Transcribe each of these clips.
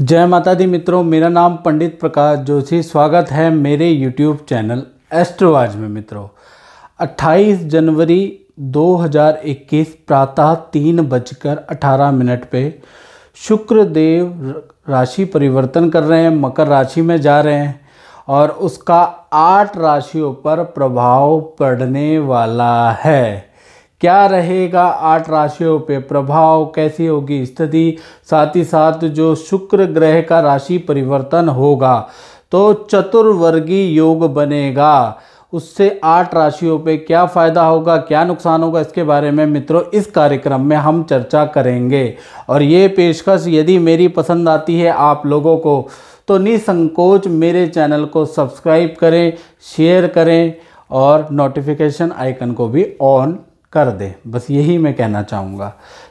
जय माता दी मित्रों मेरा नाम पंडित प्रकाश जोशी स्वागत है मेरे यूट्यूब चैनल एस्ट्रोवाज में मित्रों 28 जनवरी 2021 प्रातः तीन बजकर अठारह मिनट पे शुक्र देव राशि परिवर्तन कर रहे हैं मकर राशि में जा रहे हैं और उसका आठ राशियों पर प्रभाव पड़ने वाला है क्या रहेगा आठ राशियों पे प्रभाव कैसी होगी स्थिति साथ ही साथ जो शुक्र ग्रह का राशि परिवर्तन होगा तो चतुर्वर्गीय योग बनेगा उससे आठ राशियों पे क्या फ़ायदा होगा क्या नुकसान होगा इसके बारे में मित्रों इस कार्यक्रम में हम चर्चा करेंगे और ये पेशकश यदि मेरी पसंद आती है आप लोगों को तो निसंकोच मेरे चैनल को सब्सक्राइब करें शेयर करें और नोटिफिकेशन आइकन को भी ऑन कर दे बस यही मैं कहना चाहूँगा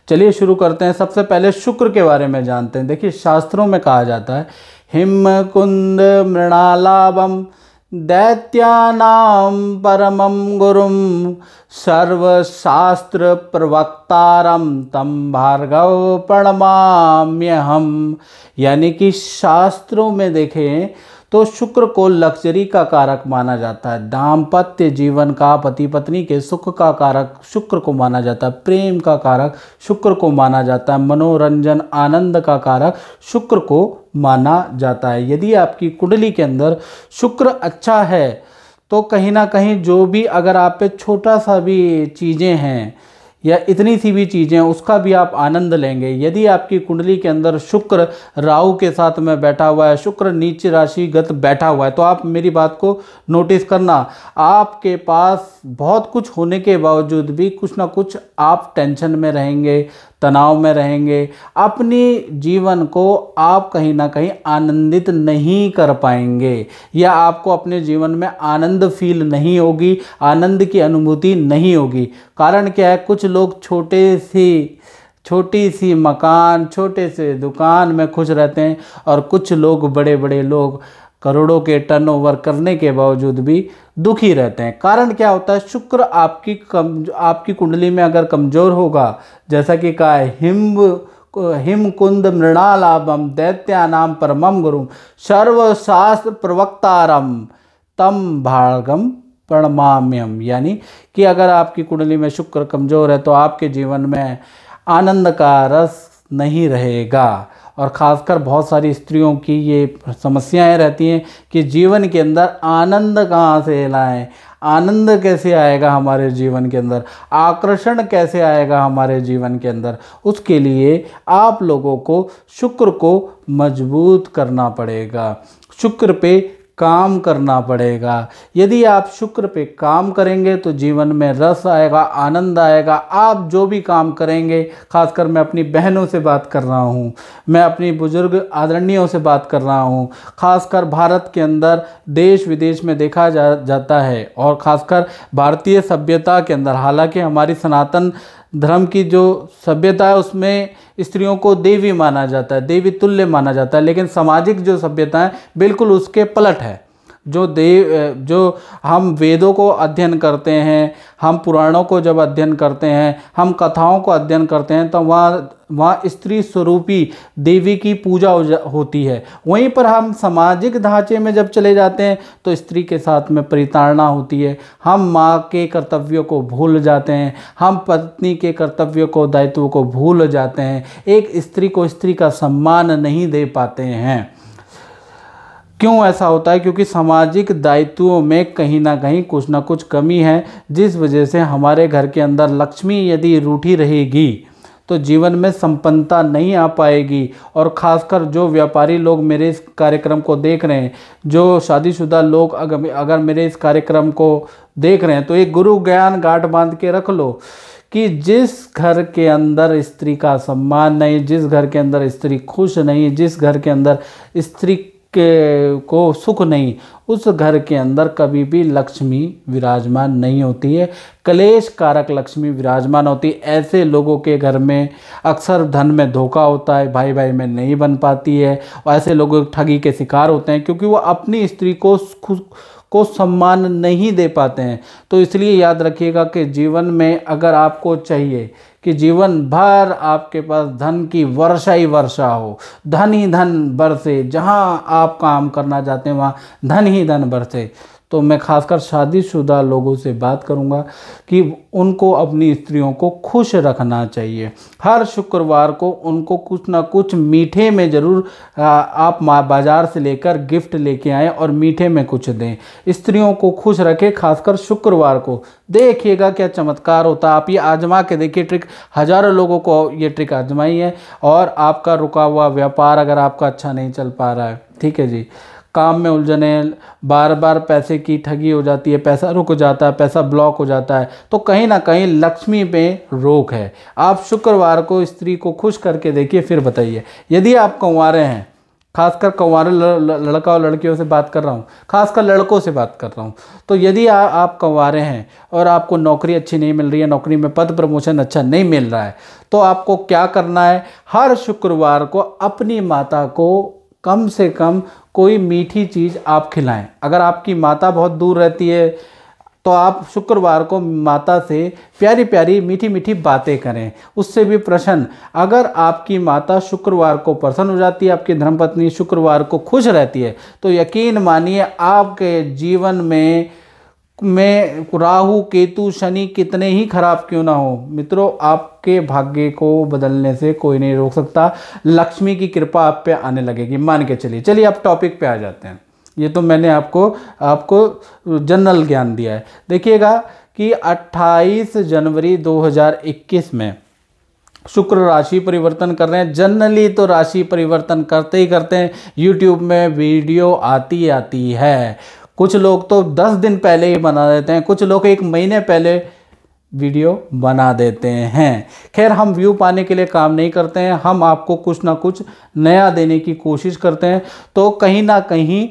चलिए शुरू करते हैं सबसे पहले शुक्र के बारे में जानते हैं देखिए शास्त्रों में कहा जाता है हिम कुंद मृणालाभम दैत्यानाम परमं सर्वशास्त्र सर्वशास्त्रप्रवक्तारं तम भार्गव हम यानी कि शास्त्रों में देखें तो शुक्र को लग्जरी का कारक माना जाता है दाम्पत्य जीवन का पति पत्नी के सुख का कारक शुक्र को माना जाता है प्रेम का कारक शुक्र को माना जाता है मनोरंजन आनंद का कारक शुक्र को माना जाता है यदि आपकी कुंडली के अंदर शुक्र अच्छा है तो कहीं ना कहीं जो भी अगर आप पे छोटा सा भी चीज़ें हैं या इतनी सी भी चीज़ें उसका भी आप आनंद लेंगे यदि आपकी कुंडली के अंदर शुक्र राहु के साथ में बैठा हुआ है शुक्र नीच राशिगत बैठा हुआ है तो आप मेरी बात को नोटिस करना आपके पास बहुत कुछ होने के बावजूद भी कुछ ना कुछ आप टेंशन में रहेंगे तनाव में रहेंगे अपने जीवन को आप कहीं ना कहीं आनंदित नहीं कर पाएंगे या आपको अपने जीवन में आनंद फील नहीं होगी आनंद की अनुभूति नहीं होगी कारण क्या है कुछ लोग छोटे सी छोटी सी मकान छोटे से दुकान में खुश रहते हैं और कुछ लोग बड़े बड़े लोग करोड़ों के टर्नओवर करने के बावजूद भी दुखी रहते हैं कारण क्या होता है शुक्र आपकी कम आपकी कुंडली में अगर कमज़ोर होगा जैसा कि कहा हिम हिम कुंद मृणालाभम दैत्यानाम परमम गुरु सर्वशास्त्र प्रवक्तारम तम भागम प्रणमाम्यम यानी कि अगर आपकी कुंडली में शुक्र कमज़ोर है तो आपके जीवन में आनंद का रस नहीं रहेगा और ख़ासकर बहुत सारी स्त्रियों की ये समस्याएं रहती हैं कि जीवन के अंदर आनंद कहाँ से लाएं आनंद कैसे आएगा हमारे जीवन के अंदर आकर्षण कैसे आएगा हमारे जीवन के अंदर उसके लिए आप लोगों को शुक्र को मजबूत करना पड़ेगा शुक्र पे काम करना पड़ेगा यदि आप शुक्र पे काम करेंगे तो जीवन में रस आएगा आनंद आएगा आप जो भी काम करेंगे खासकर मैं अपनी बहनों से बात कर रहा हूँ मैं अपनी बुज़ुर्ग आदरणियों से बात कर रहा हूँ खासकर भारत के अंदर देश विदेश में देखा जा, जाता है और खासकर भारतीय सभ्यता के अंदर हालांकि हमारी सनातन धर्म की जो सभ्यता है उसमें स्त्रियों को देवी माना जाता है देवी तुल्य माना जाता है लेकिन सामाजिक जो सभ्यता है बिल्कुल उसके पलट है जो देव जो हम वेदों को अध्ययन करते हैं हम पुराणों को जब अध्ययन करते हैं हम कथाओं को अध्ययन करते हैं तो वहाँ वहाँ स्त्री स्वरूपी देवी की पूजा होती है वहीं पर हम सामाजिक ढांचे में जब चले जाते हैं तो स्त्री के साथ में परिताड़ना होती है हम माँ के कर्तव्यों को भूल जाते हैं हम पत्नी के कर्तव्यों को दायित्व को भूल जाते हैं एक स्त्री को स्त्री का सम्मान नहीं दे पाते हैं क्यों ऐसा होता है क्योंकि सामाजिक दायित्वों में कहीं ना कहीं कुछ ना कुछ कमी है जिस वजह से हमारे घर के अंदर लक्ष्मी यदि रूठी रहेगी तो जीवन में संपन्नता नहीं आ पाएगी और ख़ासकर जो व्यापारी लोग मेरे इस कार्यक्रम को देख रहे हैं जो शादीशुदा लोग अगर अगर मेरे इस कार्यक्रम को देख रहे हैं तो एक गुरु ज्ञान गाठ बांध के रख लो कि जिस घर के अंदर स्त्री का सम्मान नहीं जिस घर के अंदर स्त्री खुश नहीं जिस घर के अंदर स्त्री के को सुख नहीं उस घर के अंदर कभी भी लक्ष्मी विराजमान नहीं होती है कलेश कारक लक्ष्मी विराजमान होती है ऐसे लोगों के घर में अक्सर धन में धोखा होता है भाई भाई में नहीं बन पाती है और ऐसे लोग ठगी के शिकार होते हैं क्योंकि वो अपनी स्त्री को को सम्मान नहीं दे पाते हैं तो इसलिए याद रखिएगा कि जीवन में अगर आपको चाहिए कि जीवन भर आपके पास धन की वर्षा ही वर्षा हो धन ही धन बरसे जहाँ आप काम करना चाहते हैं वहाँ धन ही धन बरसे तो मैं खासकर शादीशुदा लोगों से बात करूंगा कि उनको अपनी स्त्रियों को खुश रखना चाहिए हर शुक्रवार को उनको कुछ ना कुछ मीठे में ज़रूर आप बाज़ार से लेकर गिफ्ट लेके आएँ और मीठे में कुछ दें स्त्रियों को खुश रखें खासकर शुक्रवार को देखिएगा क्या चमत्कार होता आप ये आजमा के देखिए ट्रिक हज़ारों लोगों को ये ट्रिक आजमाई है और आपका रुका हुआ व्यापार अगर आपका अच्छा नहीं चल पा रहा है ठीक है जी काम में उलझने बार बार पैसे की ठगी हो जाती है पैसा रुक जाता है पैसा ब्लॉक हो जाता है तो कहीं ना कहीं लक्ष्मी पे रोक है आप शुक्रवार को स्त्री को खुश करके देखिए फिर बताइए यदि आप कंवारे हैं खासकर कंवारे लड़का और लड़कियों से बात कर रहा हूँ खासकर लड़कों से बात कर रहा हूँ तो यदि आ, आप कंवारे हैं और आपको नौकरी अच्छी नहीं मिल रही है नौकरी में पद प्रमोशन अच्छा नहीं मिल रहा है तो आपको क्या करना है हर शुक्रवार को अपनी माता को कम से कम कोई मीठी चीज़ आप खिलाएं अगर आपकी माता बहुत दूर रहती है तो आप शुक्रवार को माता से प्यारी प्यारी मीठी मीठी बातें करें उससे भी प्रसन्न अगर आपकी माता शुक्रवार को प्रसन्न हो जाती है आपकी धर्मपत्नी शुक्रवार को खुश रहती है तो यकीन मानिए आपके जीवन में में राहु केतु शनि कितने ही खराब क्यों ना हो मित्रों आपके भाग्य को बदलने से कोई नहीं रोक सकता लक्ष्मी की कृपा आप पे आने लगेगी मान के चलिए चलिए आप टॉपिक पे आ जाते हैं ये तो मैंने आपको आपको जनरल ज्ञान दिया है देखिएगा कि 28 जनवरी 2021 में शुक्र राशि परिवर्तन कर रहे हैं जनरली तो राशि परिवर्तन करते ही करते हैं यूट्यूब में वीडियो आती आती है कुछ लोग तो दस दिन पहले ही बना देते हैं कुछ लोग एक महीने पहले वीडियो बना देते हैं खैर हम व्यू पाने के लिए काम नहीं करते हैं हम आपको कुछ ना कुछ नया देने की कोशिश करते हैं तो कहीं ना कहीं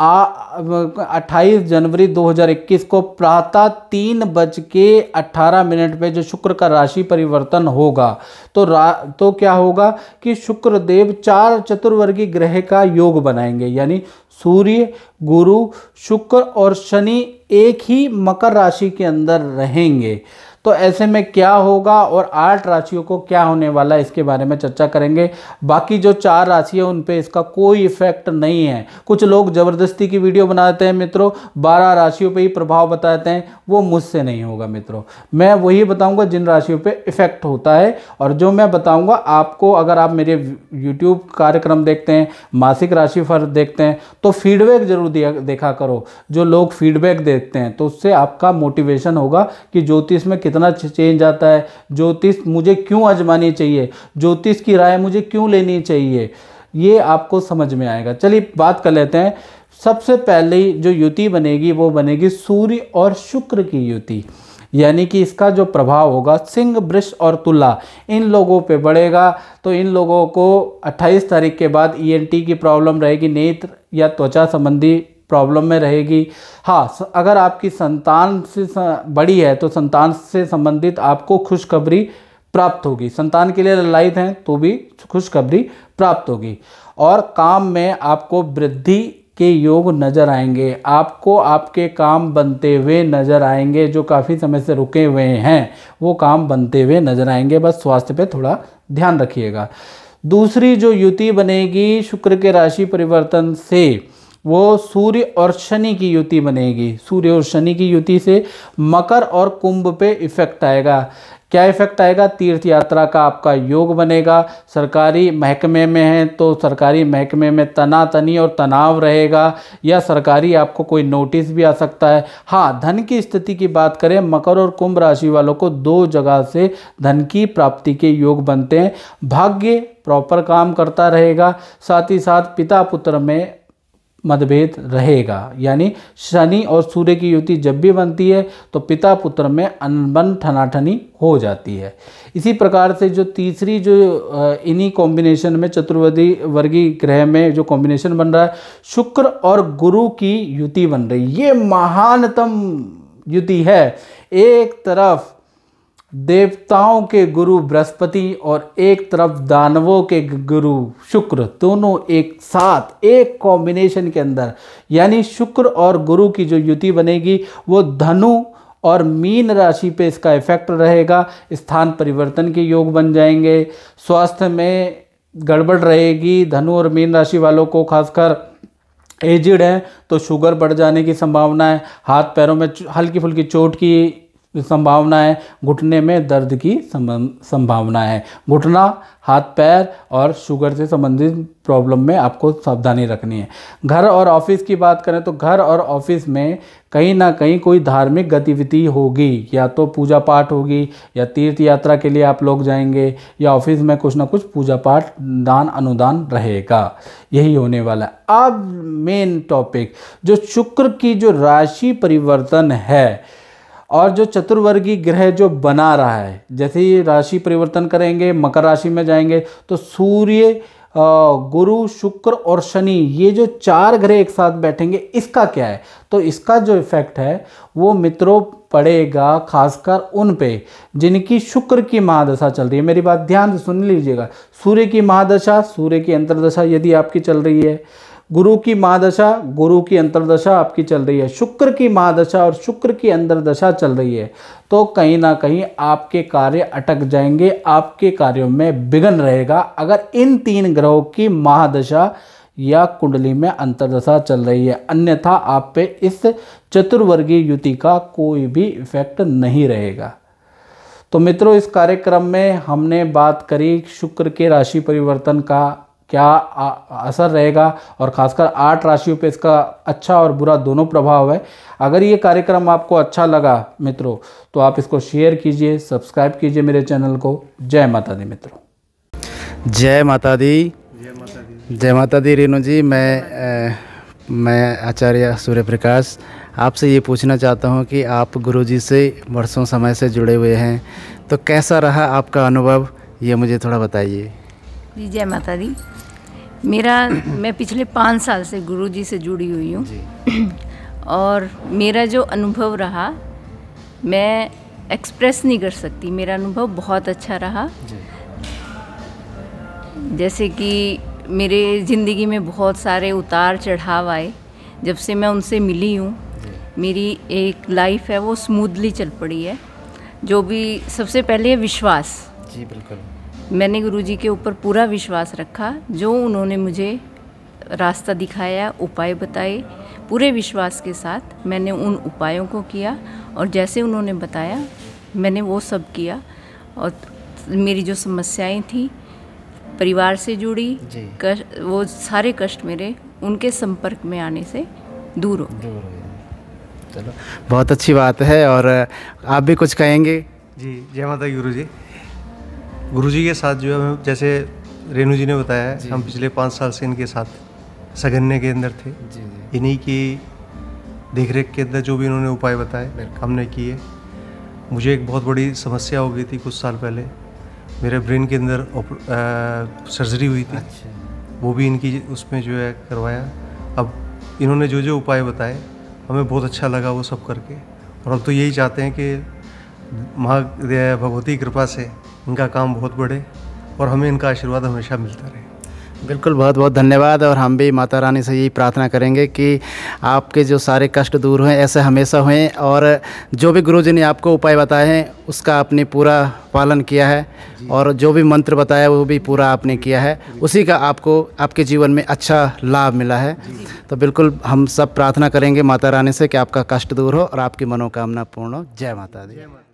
अट्ठाईस जनवरी 2021 को प्रातः तीन बज के अट्ठारह मिनट पे जो शुक्र का राशि परिवर्तन होगा तो रा तो क्या होगा कि शुक्र देव चार चतुर्वर्गीय ग्रह का योग बनाएंगे यानी सूर्य गुरु शुक्र और शनि एक ही मकर राशि के अंदर रहेंगे तो ऐसे में क्या होगा और आठ राशियों को क्या होने वाला है इसके बारे में चर्चा करेंगे बाकी जो चार राशि है उन पर इसका कोई इफेक्ट नहीं है कुछ लोग ज़बरदस्ती की वीडियो बनाते हैं मित्रों बारह राशियों पर ही प्रभाव बताते हैं वो मुझसे नहीं होगा मित्रों मैं वही बताऊँगा जिन राशियों पर इफेक्ट होता है और जो मैं बताऊँगा आपको अगर आप मेरे यूट्यूब कार्यक्रम देखते हैं मासिक राशि फल देखते हैं तो फीडबैक जरूर दिया देखा करो जो लोग फीडबैक देखते हैं तो उससे आपका मोटिवेशन होगा कि ज्योतिष में किस कितना चेंज आता है ज्योतिष मुझे क्यों आजमानी चाहिए ज्योतिष की राय मुझे क्यों लेनी चाहिए ये आपको समझ में आएगा चलिए बात कर लेते हैं सबसे पहले जो युति बनेगी वो बनेगी सूर्य और शुक्र की युति यानी कि इसका जो प्रभाव होगा सिंह वृक्ष और तुला इन लोगों पे बढ़ेगा तो इन लोगों को 28 तारीख के बाद ईएनटी e की प्रॉब्लम रहेगी नेत्र या त्वचा संबंधी प्रॉब्लम में रहेगी हाँ अगर आपकी संतान से बड़ी है तो संतान से संबंधित आपको खुशखबरी प्राप्त होगी संतान के लिए ललायत हैं तो भी खुशखबरी प्राप्त होगी और काम में आपको वृद्धि के योग नज़र आएंगे आपको आपके काम बनते हुए नज़र आएंगे जो काफ़ी समय से रुके हुए हैं वो काम बनते हुए नज़र आएंगे बस स्वास्थ्य पे थोड़ा ध्यान रखिएगा दूसरी जो युति बनेगी शुक्र के राशि परिवर्तन से वो सूर्य और शनि की युति बनेगी सूर्य और शनि की युति से मकर और कुंभ पे इफेक्ट आएगा क्या इफेक्ट आएगा तीर्थ यात्रा का आपका योग बनेगा सरकारी महकमे में है तो सरकारी महकमे में तनातनी और तनाव रहेगा या सरकारी आपको कोई नोटिस भी आ सकता है हाँ धन की स्थिति की बात करें मकर और कुंभ राशि वालों को दो जगह से धन की प्राप्ति के योग बनते हैं भाग्य प्रॉपर काम करता रहेगा साथ ही साथ पिता पुत्र में मतभेद रहेगा यानी शनि और सूर्य की युति जब भी बनती है तो पिता पुत्र में अनबन ठनाठनी हो जाती है इसी प्रकार से जो तीसरी जो इन्हीं कॉम्बिनेशन में चतुर्वेदी वर्गीय ग्रह में जो कॉम्बिनेशन बन रहा है शुक्र और गुरु की युति बन रही है ये महानतम युति है एक तरफ देवताओं के गुरु बृहस्पति और एक तरफ दानवों के गुरु शुक्र दोनों एक साथ एक कॉम्बिनेशन के अंदर यानी शुक्र और गुरु की जो युति बनेगी वो धनु और मीन राशि पे इसका इफेक्ट रहेगा स्थान परिवर्तन के योग बन जाएंगे स्वास्थ्य में गड़बड़ रहेगी धनु और मीन राशि वालों को खासकर एजिड हैं तो शुगर बढ़ जाने की संभावना है हाथ पैरों में हल्की फुल्की चोट की जो संभावना है घुटने में दर्द की संभावना है घुटना हाथ पैर और शुगर से संबंधित प्रॉब्लम में आपको सावधानी रखनी है घर और ऑफिस की बात करें तो घर और ऑफिस में कहीं ना कहीं कोई धार्मिक गतिविधि होगी या तो पूजा पाठ होगी या तीर्थ यात्रा के लिए आप लोग जाएंगे या ऑफिस में कुछ ना कुछ पूजा पाठ दान अनुदान रहेगा यही होने वाला है अब मेन टॉपिक जो शुक्र की जो राशि परिवर्तन है और जो चतुर्वर्गीय ग्रह जो बना रहा है जैसे ही राशि परिवर्तन करेंगे मकर राशि में जाएंगे तो सूर्य गुरु शुक्र और शनि ये जो चार ग्रह एक साथ बैठेंगे इसका क्या है तो इसका जो इफेक्ट है वो मित्रों पड़ेगा खासकर उन पे जिनकी शुक्र की महादशा चल रही है मेरी बात ध्यान से सुन लीजिएगा सूर्य की महादशा सूर्य की अंतर्दशा यदि आपकी चल रही है गुरु की महादशा गुरु की अंतरदशा आपकी चल रही है शुक्र की महादशा और शुक्र की अंतरदशा चल रही है तो कहीं ना कहीं आपके कार्य अटक जाएंगे आपके कार्यों में विघन रहेगा अगर इन तीन ग्रहों की महादशा या कुंडली में अंतरदशा चल रही है अन्यथा आप पे इस चतुर्वर्गीय युति का कोई भी इफेक्ट नहीं रहेगा तो मित्रों इस कार्यक्रम में हमने बात करी शुक्र के राशि परिवर्तन का क्या असर रहेगा और खासकर आठ राशियों पे इसका अच्छा और बुरा दोनों प्रभाव है अगर ये कार्यक्रम आपको अच्छा लगा मित्रों तो आप इसको शेयर कीजिए सब्सक्राइब कीजिए मेरे चैनल को जय माता दी मित्रों जय माता दी जय माता दी रेणु जी मैं ए, मैं आचार्य सूर्य प्रकाश आपसे ये पूछना चाहता हूँ कि आप गुरु जी से वर्षों समय से जुड़े हुए हैं तो कैसा रहा आपका अनुभव ये मुझे थोड़ा बताइए जय माता दी मेरा मैं पिछले पाँच साल से गुरुजी से जुड़ी हुई हूँ और मेरा जो अनुभव रहा मैं एक्सप्रेस नहीं कर सकती मेरा अनुभव बहुत अच्छा रहा जैसे कि मेरे ज़िंदगी में बहुत सारे उतार चढ़ाव आए जब से मैं उनसे मिली हूँ मेरी एक लाइफ है वो स्मूथली चल पड़ी है जो भी सबसे पहले है विश्वास जी बिल्कुल मैंने गुरु जी के ऊपर पूरा विश्वास रखा जो उन्होंने मुझे रास्ता दिखाया उपाय बताए पूरे विश्वास के साथ मैंने उन उपायों को किया और जैसे उन्होंने बताया मैंने वो सब किया और मेरी जो समस्याएं थी परिवार से जुड़ी कष्ट वो सारे कष्ट मेरे उनके संपर्क में आने से दूर हो चलो बहुत अच्छी बात है और आप भी कुछ कहेंगे जी जय माता गुरु जी गुरु जी के साथ जो है जैसे रेणु जी ने बताया हम पिछले पाँच साल से इनके साथ सघन्य के अंदर थे इन्हीं की देख रेख के अंदर जो भी इन्होंने उपाय बताए हमने किए मुझे एक बहुत बड़ी समस्या हो गई थी कुछ साल पहले मेरे ब्रेन के अंदर सर्जरी हुई थी अच्छा। वो भी इनकी उसमें जो है करवाया अब इन्होंने जो जो उपाय बताए हमें बहुत अच्छा लगा वो सब करके और अब तो यही चाहते हैं कि महा भगवती कृपा से इनका काम बहुत बढ़े और हमें इनका आशीर्वाद हमेशा मिलता रहे बिल्कुल बहुत बहुत धन्यवाद और हम भी माता रानी से यही प्रार्थना करेंगे कि आपके जो सारे कष्ट दूर हों ऐसे हमेशा हुए और जो भी गुरु जी ने आपको उपाय बताए हैं उसका आपने पूरा पालन किया है और जो भी मंत्र बताया वो भी पूरा आपने किया है उसी का आपको आपके जीवन में अच्छा लाभ मिला है तो बिल्कुल हम सब प्रार्थना करेंगे माता रानी से कि आपका कष्ट दूर हो और आपकी मनोकामना पूर्ण हो जय माता दी